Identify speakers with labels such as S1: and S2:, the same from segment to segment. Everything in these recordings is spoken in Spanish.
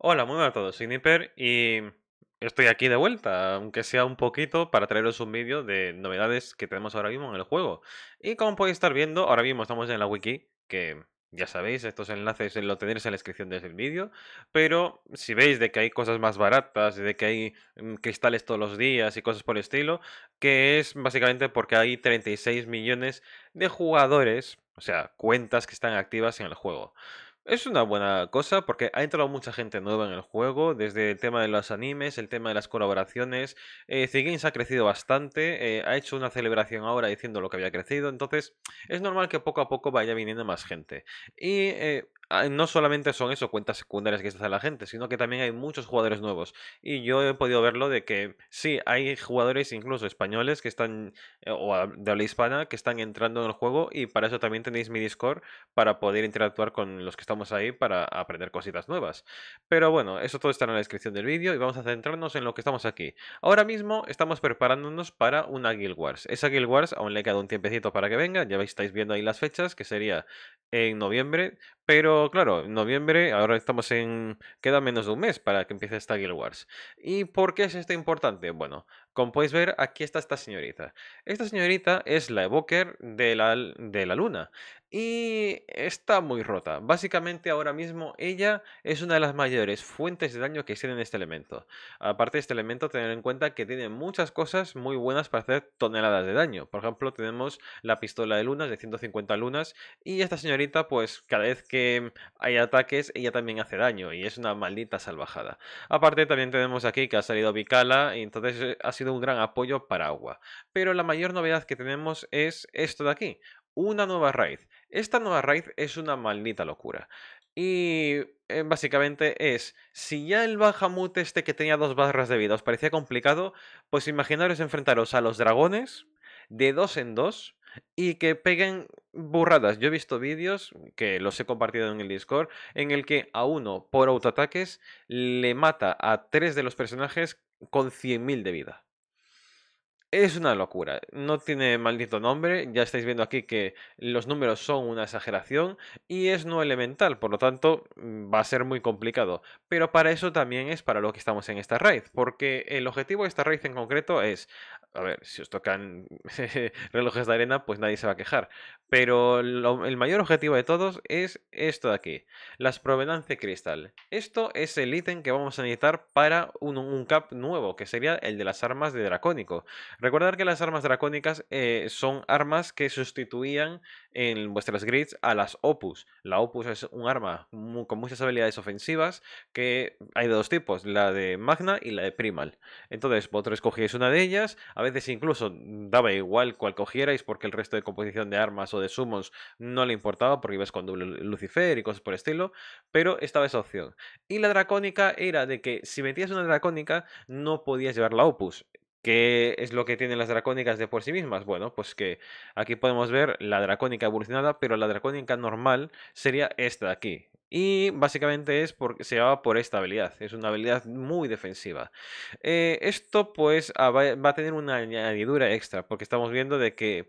S1: Hola, muy buenas a todos, soy Nipper y estoy aquí de vuelta, aunque sea un poquito, para traeros un vídeo de novedades que tenemos ahora mismo en el juego. Y como podéis estar viendo, ahora mismo estamos en la wiki, que ya sabéis, estos enlaces los tenéis en la descripción del vídeo, pero si veis de que hay cosas más baratas, de que hay mm, cristales todos los días y cosas por el estilo, que es básicamente porque hay 36 millones de jugadores, o sea, cuentas que están activas en el juego. Es una buena cosa porque ha entrado mucha gente nueva en el juego, desde el tema de los animes, el tema de las colaboraciones. Eh, ha crecido bastante, eh, ha hecho una celebración ahora diciendo lo que había crecido, entonces es normal que poco a poco vaya viniendo más gente. Y eh, Ah, no solamente son eso, cuentas secundarias que se hace la gente, sino que también hay muchos jugadores nuevos. Y yo he podido verlo de que sí, hay jugadores incluso españoles que están, eh, o de habla hispana, que están entrando en el juego y para eso también tenéis mi Discord para poder interactuar con los que estamos ahí para aprender cositas nuevas. Pero bueno, eso todo está en la descripción del vídeo y vamos a centrarnos en lo que estamos aquí. Ahora mismo estamos preparándonos para una Guild Wars. Esa Guild Wars aún le queda un tiempecito para que venga, ya estáis viendo ahí las fechas, que sería en noviembre, pero claro, en noviembre, ahora estamos en... queda menos de un mes para que empiece esta Guild Wars. ¿Y por qué es esto importante? Bueno, como podéis ver, aquí está esta señorita. Esta señorita es la evoker de la, de la luna y está muy rota. Básicamente ahora mismo ella es una de las mayores fuentes de daño que en este elemento. Aparte de este elemento, tener en cuenta que tiene muchas cosas muy buenas para hacer toneladas de daño. Por ejemplo, tenemos la pistola de lunas de 150 lunas y esta señorita pues cada vez que hay ataques ella también hace daño y es una maldita salvajada. Aparte también tenemos aquí que ha salido Vicala y entonces eh, ha sido un gran apoyo para Agua. Pero la mayor novedad que tenemos es esto de aquí, una nueva raid. Esta nueva raid es una maldita locura. Y eh, básicamente es, si ya el Bahamut este que tenía dos barras de vida os parecía complicado, pues imaginaros enfrentaros a los dragones de dos en dos y que peguen burradas. Yo he visto vídeos, que los he compartido en el Discord, en el que a uno por autoataques le mata a tres de los personajes con 100.000 de vida. Es una locura, no tiene maldito nombre, ya estáis viendo aquí que los números son una exageración y es no elemental, por lo tanto mm, va a ser muy complicado. Pero para eso también es para lo que estamos en esta raid, porque el objetivo de esta raid en concreto es, a ver, si os tocan relojes de arena pues nadie se va a quejar, pero el mayor objetivo de todos es esto de aquí, las provenance de cristal. Esto es el ítem que vamos a necesitar para un, un cap nuevo, que sería el de las armas de dracónico. Recordar que las armas dracónicas eh, son armas que sustituían en vuestras grids a las opus. La opus es un arma con muchas habilidades ofensivas que hay de dos tipos, la de magna y la de primal. Entonces vosotros cogíais una de ellas, a veces incluso daba igual cual cogierais porque el resto de composición de armas o de summons no le importaba porque ibas con doble Lucifer y cosas por el estilo, pero estaba esa opción. Y la dracónica era de que si metías una dracónica no podías llevar la opus ¿Qué es lo que tienen las dracónicas de por sí mismas? Bueno, pues que aquí podemos ver la dracónica evolucionada, pero la dracónica normal sería esta de aquí. Y básicamente es porque se va por esta habilidad. Es una habilidad muy defensiva. Eh, esto pues va a tener una añadidura extra. Porque estamos viendo de que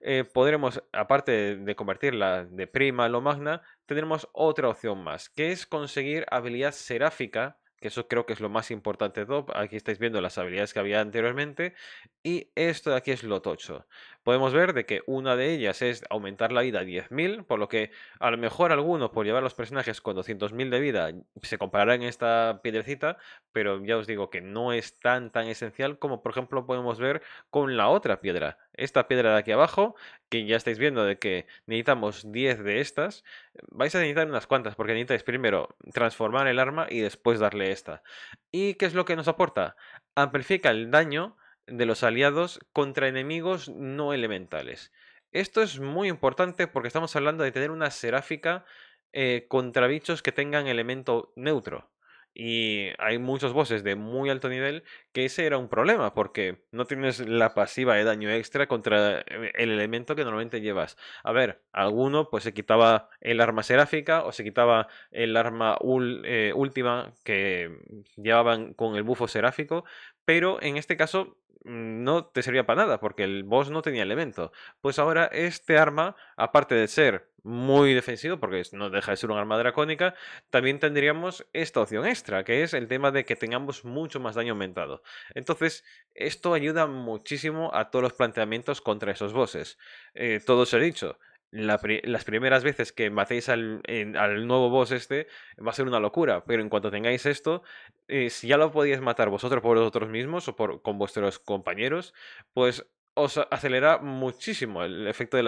S1: eh, podremos, aparte de convertirla de prima a lo magna, tendremos otra opción más. Que es conseguir habilidad seráfica que eso creo que es lo más importante de Aquí estáis viendo las habilidades que había anteriormente y esto de aquí es lo tocho podemos ver de que una de ellas es aumentar la vida a 10.000, por lo que a lo mejor algunos por llevar los personajes con 200.000 de vida se compararán en esta piedrecita, pero ya os digo que no es tan tan esencial como por ejemplo podemos ver con la otra piedra, esta piedra de aquí abajo, que ya estáis viendo de que necesitamos 10 de estas, vais a necesitar unas cuantas porque necesitáis primero transformar el arma y después darle esta. ¿Y qué es lo que nos aporta? Amplifica el daño de los aliados contra enemigos no elementales. Esto es muy importante porque estamos hablando de tener una seráfica eh, contra bichos que tengan elemento neutro. Y hay muchos bosses de muy alto nivel que ese era un problema, porque no tienes la pasiva de daño extra contra eh, el elemento que normalmente llevas. A ver, alguno pues se quitaba el arma seráfica o se quitaba el arma eh, última que llevaban con el bufo seráfico, pero en este caso mm, no te servía para nada porque el boss no tenía elemento. Pues ahora este arma, aparte de ser muy defensivo porque no deja de ser un arma dracónica, también tendríamos esta opción extra, que es el tema de que tengamos mucho más daño aumentado. Entonces, esto ayuda muchísimo a todos los planteamientos contra esos bosses. Eh, todo se ha dicho, las primeras veces que matéis al, nuevo boss este va a ser una locura, pero en cuanto tengáis esto, eh, si ya lo podéis matar vosotros por vosotros mismos o por, con vuestros compañeros, pues os acelera muchísimo el efecto de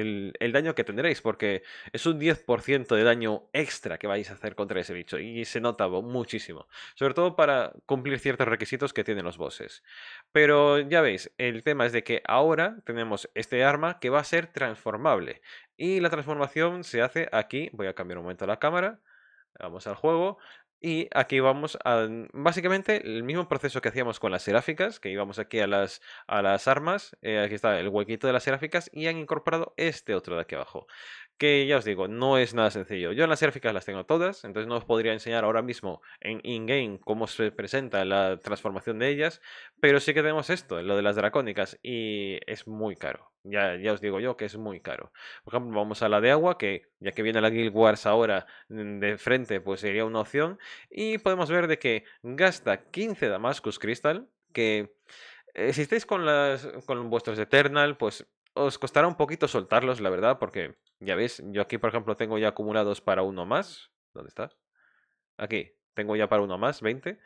S1: el, el, daño que tendréis, porque es un 10% de daño extra que vais a hacer contra ese bicho, y se nota muchísimo, sobre todo para cumplir ciertos requisitos que tienen los bosses. Pero ya veis, el tema es de que ahora tenemos este arma que va a ser transformable, y la transformación se hace aquí, voy a cambiar un momento la cámara, vamos al juego, y aquí vamos a mm, básicamente el mismo proceso que hacíamos con las seráficas, que íbamos aquí a las, a las armas, eh, aquí está el huequito de las seráficas, y han incorporado este otro de aquí abajo, que ya os digo, no es nada sencillo. Yo en las gráficas las tengo todas, entonces no os podría enseñar ahora mismo en in-game cómo se presenta la transformación de ellas, pero sí que tenemos esto, lo de las dracónicas, y es muy caro. Ya, ya os digo yo que es muy caro. Por ejemplo, vamos a la de agua, que ya que viene la Guild Wars ahora mm, de frente, pues sería una opción, y podemos ver de que gasta 15 Damascus Crystal, que... Eh, si estáis con, las, con vuestros Eternal, pues os costará un poquito soltarlos, la verdad, porque ya veis, yo aquí, por ejemplo, tengo ya acumulados para uno más. ¿Dónde está? Aquí, tengo ya para uno más, 20.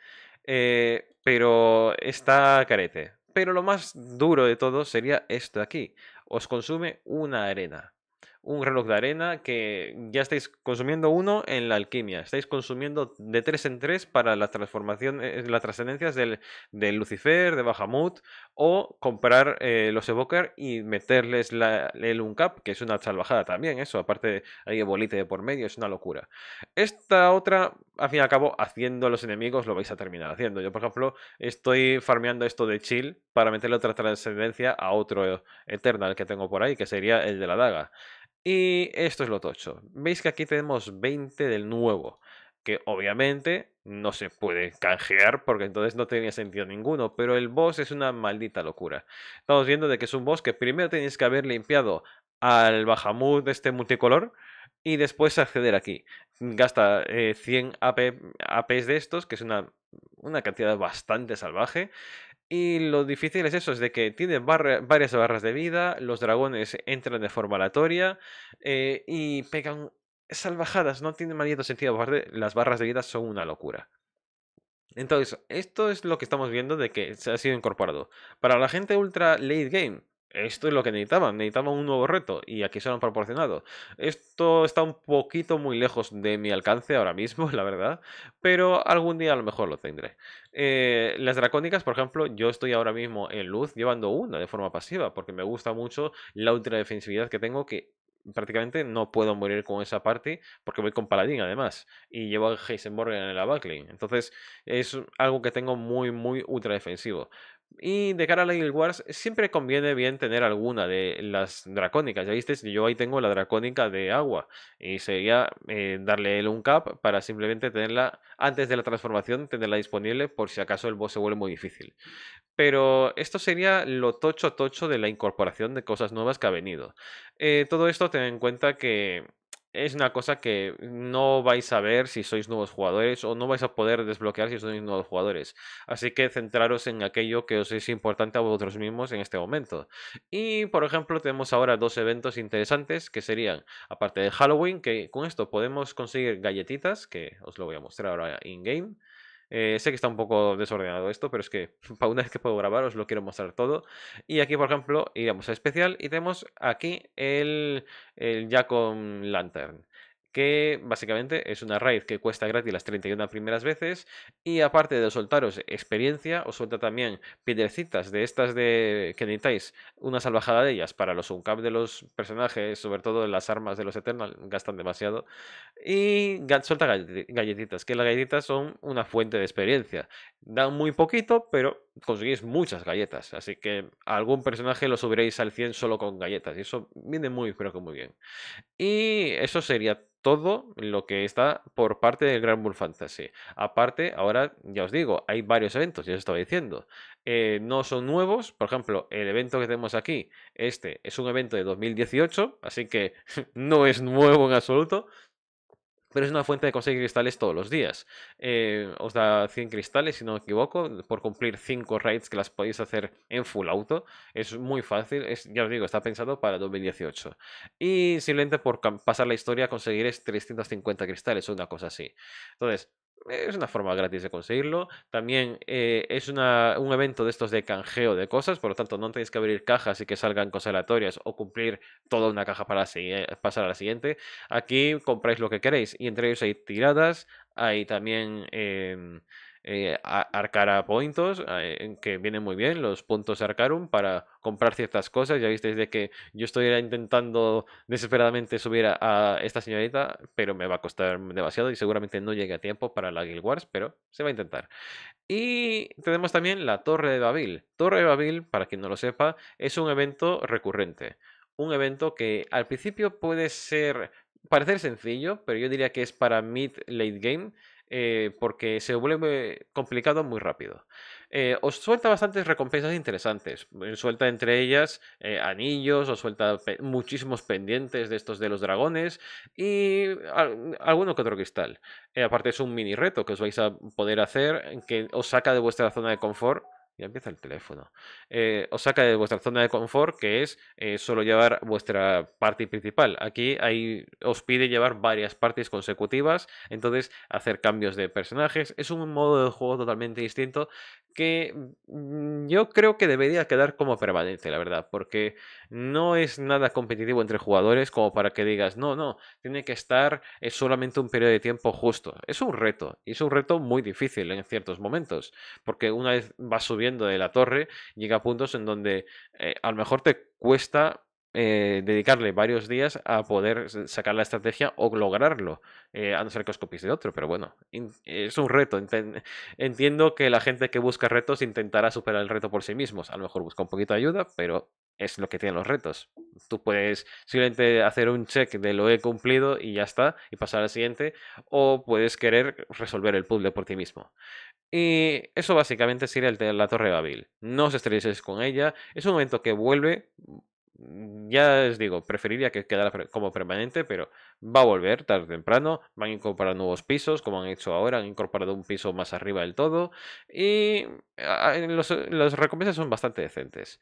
S1: Eh, pero está carete. Pero lo más duro de todo sería esto de aquí. Os consume una arena un reloj de arena que ya estáis consumiendo uno en la alquimia, estáis consumiendo de tres en tres para las transformaciones, eh, las trascendencias del, Lucifer, de Bahamut, o comprar eh, los Evoker y meterles el Uncap, que es una salvajada también, eso, aparte hay bolite de por medio, es una locura. Esta otra, al fin y al cabo, haciendo los enemigos lo vais a terminar haciendo. Yo, por ejemplo, estoy farmeando esto de chill para meterle otra trascendencia a otro Eternal que tengo por ahí, que sería el de la daga. Y esto es lo tocho. Veis que aquí tenemos 20 del nuevo, que obviamente no se puede canjear porque entonces no tenía sentido ninguno, pero el boss es una maldita locura. Estamos viendo de que es un boss que primero tenéis que haber limpiado al Bahamut de este multicolor y después acceder aquí. Gasta 100 eh, AP, APs de estos, que es una, una cantidad bastante salvaje, y lo difícil es eso, es de que tiene varias barras de vida, los dragones entran de forma aleatoria eh, y pegan salvajadas, no tiene maldito sentido, las barras de vida son una locura. Entonces, esto es lo que estamos viendo de que se ha sido incorporado. Para la gente ultra late game, esto es lo que necesitaban, necesitaban un nuevo reto y aquí se lo han proporcionado. Esto está un poquito muy lejos de mi alcance ahora mismo, la verdad, pero algún día a lo mejor lo tendré. Eh, las dracónicas, por ejemplo, yo estoy ahora mismo en luz llevando una de forma pasiva porque me gusta mucho la defensividad que tengo que prácticamente no puedo morir con esa parte porque voy con paladín además y llevo a Heisenborg en el backline entonces es algo que tengo muy muy ultra defensivo y de cara a la Guild Wars, siempre conviene bien tener alguna de las dracónicas. Ya viste, yo ahí tengo la dracónica de agua. Y sería eh, darle el un cap para simplemente tenerla antes de la transformación, tenerla disponible por si acaso el boss se vuelve muy difícil. Pero esto sería lo tocho tocho de la incorporación de cosas nuevas que ha venido. Eh, todo esto ten en cuenta que es una cosa que no vais a ver si sois nuevos jugadores o no vais a poder desbloquear si sois nuevos jugadores. Así que centraros en aquello que os es importante a vosotros mismos en este momento. Y por ejemplo tenemos ahora dos eventos interesantes que serían, aparte de Halloween, que con esto podemos conseguir galletitas, que os lo voy a mostrar ahora in-game. Eh, sé que está un poco desordenado esto, pero es que para una vez que puedo grabar os lo quiero mostrar todo. Y aquí, por ejemplo, iremos a especial y tenemos aquí el, el Lantern que básicamente es una raid que cuesta gratis las 31 primeras veces y aparte de soltaros experiencia, os suelta también piedrecitas de estas de que necesitáis una salvajada de ellas para los uncap de los personajes, sobre todo las armas de los Eternal, gastan demasiado y suelta galletitas, que las galletitas son una fuente de experiencia. Dan muy poquito, pero conseguís muchas galletas, así que algún personaje lo subiréis al 100 solo con galletas y eso viene muy creo que muy bien. Y eso sería todo lo que está por parte del Gran Bull Fantasy. Aparte, ahora ya os digo, hay varios eventos, ya os estaba diciendo. Eh, no son nuevos, por ejemplo, el evento que tenemos aquí, este, es un evento de 2018, así que no es nuevo en absoluto pero es una fuente de conseguir cristales todos los días. Eh, os da 100 cristales, si no me equivoco, por cumplir 5 raids que las podéis hacer en full auto. Es muy fácil, ya os digo, está pensado para 2018. Y simplemente por pasar la historia conseguiréis 350 cristales o una cosa así. Entonces, es una forma gratis de conseguirlo. También eh, es un evento de estos de canjeo de cosas, por lo tanto no tenéis que abrir cajas y que salgan cosas aleatorias o cumplir toda una caja para pasar a la siguiente. Aquí compráis lo que queréis y entre ellos hay tiradas, hay también... Em, eh, arcar Arcara Puntos, eh, que vienen muy bien, los puntos Arcarum, para comprar ciertas cosas. Ya visteis de que yo estoy intentando desesperadamente subir a, a, esta señorita, pero me va a costar demasiado y seguramente no llegue a tiempo para la Guild Wars, pero se va a intentar. Y tenemos también la Torre de Babil. Torre de Babil, para quien no lo sepa, es un evento recurrente. Un evento que al principio puede ser parecer sencillo, pero yo diría que es para mid late game eh, porque se vuelve complicado muy rápido. Eh, os suelta bastantes recompensas interesantes. Eh, suelta entre ellas anillos, os suelta muchísimos pendientes de estos de los dragones y alguno que otro cristal. aparte es un mini reto que os vais a poder hacer que os saca de vuestra zona de confort ya empieza el teléfono. Eh, os saca de vuestra zona de confort, que es eh, solo llevar vuestra parte principal. Aquí os pide llevar varias partes consecutivas, entonces hacer cambios de personajes. Es un modo de juego totalmente distinto que mm, mm, yo creo que debería quedar como permanente, la verdad, porque no es nada competitivo entre jugadores como para que digas, no, no, tiene que estar es solamente un periodo de tiempo justo. Es un reto, y es un reto muy difícil en ciertos momentos, porque una vez vas subiendo de la torre, llega a puntos en donde eh, a lo mejor te cuesta eh, dedicarle varios días a poder sacar la estrategia o lograrlo, eh, a no ser que os copies de otro, pero bueno, es un reto. Entiendo que la gente que busca retos intentará superar el reto por sí mismos, a lo mejor busca un poquito de ayuda, pero es lo que tienen los retos. Tú puedes simplemente hacer un check de lo he cumplido y ya está, y pasar al siguiente, o puedes querer resolver el puzzle por ti mismo. Y eso básicamente sería el de la Torre de Babil. No os estreséis con ella, es un momento que vuelve, Mm, ya os digo, preferiría que quedara como permanente, pero va a volver tarde o temprano. Van a incorporar nuevos pisos, como han hecho ahora, han incorporado un piso más arriba del todo. Y ah, ah, los, eh, las recompensas son bastante decentes.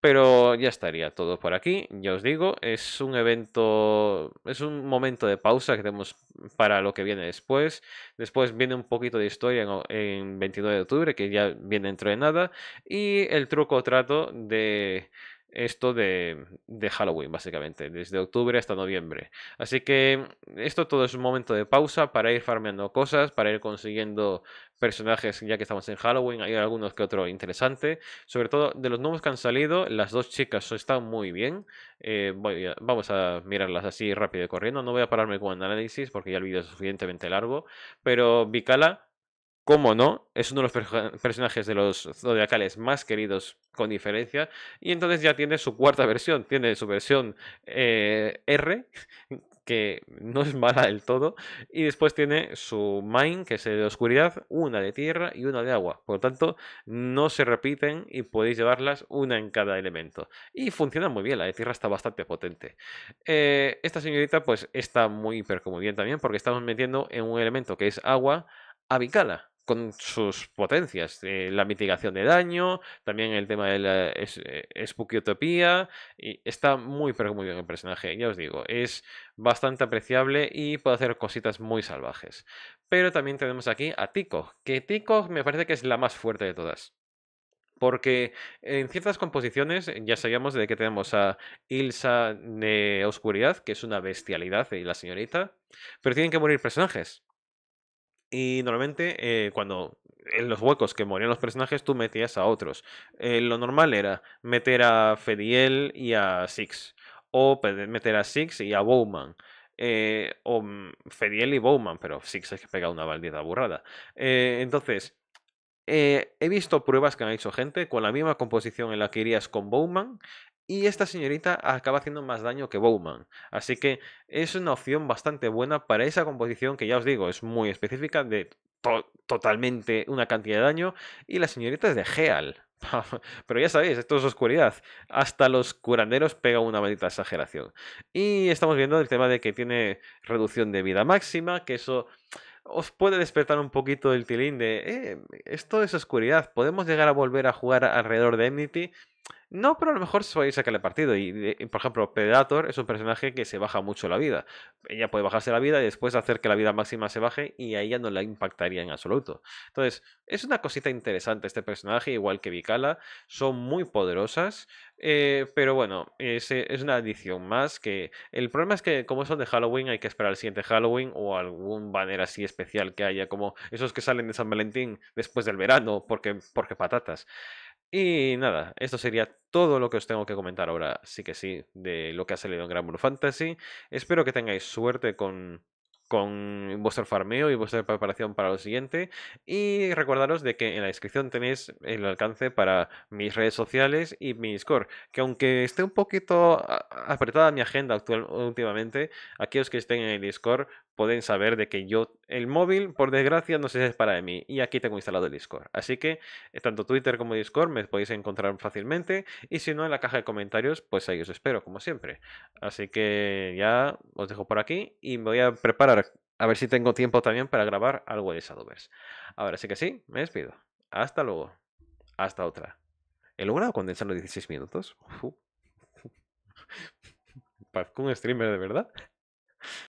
S1: Pero ya estaría todo por aquí. Ya os digo, es un evento, es un momento de pausa que tenemos para lo que viene después. Después viene un poquito de historia en, en 29 de octubre, que ya viene dentro de nada. Y el truco trato de esto de, Halloween, básicamente, desde octubre hasta noviembre. Así que mm, esto todo es un momento de pausa para ir farmeando cosas, para ir consiguiendo personajes ya que estamos en Halloween, hay algunos que otro interesante, sobre todo de los nuevos que han salido, las dos chicas están muy bien, eh, vamos a mirarlas así rápido y corriendo, no voy a pararme con análisis porque ya el vídeo es suficientemente largo, pero Vicala como no, es uno de los personajes de los zodiacales más queridos con diferencia. Y entonces ya tiene su cuarta versión, tiene su versión eh, R, que no es mala del todo. Y después tiene su Mine, que es de oscuridad, una de tierra y una de agua. Por lo tanto, no se repiten y podéis llevarlas una en cada elemento. Y funciona muy bien, la de tierra está bastante potente. Eh, esta señorita pues está muy bien también porque estamos metiendo en un elemento que es agua a con sus potencias. Eh, la mitigación de daño, también el tema de la es, eh, Y está muy, pero muy bien el personaje, ya os digo. Es bastante apreciable y puede hacer cositas muy salvajes. Pero también tenemos aquí a Tico, que Tico me parece que es la más fuerte de todas. Porque en ciertas composiciones ya sabíamos de que tenemos a Ilsa de Oscuridad, que es una bestialidad, y eh, la señorita, pero tienen que morir personajes. Y normalmente eh, cuando en los huecos que morían los personajes tú metías a otros. Eh, lo normal era meter a Fediel y a Six. O meter a Six y a Bowman. Eh, o mm, Fediel y Bowman, pero Six es que pega una baldita burrada. entonces, he visto pruebas que han hecho gente con la misma composición en la que irías con Bowman y esta señorita acaba haciendo más daño que Bowman. Así que es una opción bastante buena para esa composición que ya os digo, es muy específica de totalmente una cantidad de daño. Y la señorita es de Heal. Pero ya sabéis, esto es oscuridad. Hasta los curanderos pega una maldita exageración. Y estamos viendo el tema de que tiene reducción de vida máxima, que eso os puede despertar un poquito el tilín de, eh, esto es oscuridad, podemos llegar a volver a jugar alrededor de Emity. No, pero a lo mejor se puede sacarle partido. Y, por ejemplo, Predator es un personaje que se baja mucho la vida. Ella puede bajarse la vida y después hacer que la vida máxima se baje y a ella no la impactaría en absoluto. Entonces, es una cosita interesante este personaje, igual que Vicala. Son muy poderosas, eh, pero bueno, es, eh, es una adición más que... El problema es que como son de Halloween, hay que esperar el siguiente Halloween o algún banner así especial que haya, como esos que salen de San Valentín después del verano, porque, porque patatas. Y nada, esto sería todo lo que os tengo que comentar ahora, sí que sí, de lo que ha salido en Gran Blue Fantasy. Espero que tengáis suerte con con vuestro farmeo y vuestra preparación para lo siguiente. Y recordaros de que en la descripción tenéis el alcance para mis redes sociales y mi Discord, que aunque esté un poquito apretada mi agenda actual, últimamente, aquellos que estén en el Discord pueden saber de que yo, el móvil, por desgracia, no se es para mí y aquí tengo instalado el Discord. Así que eh, tanto Twitter como Discord me podéis encontrar fácilmente y si no, en la caja de comentarios, pues ahí os espero, como siempre. Así que ya os dejo por aquí y me voy a preparar a ver si tengo tiempo también para grabar algo de Shadowverse. Ahora sí que sí, me despido. Hasta luego. Hasta otra. He logrado condensar los 16 minutos. Uf. un streamer de verdad.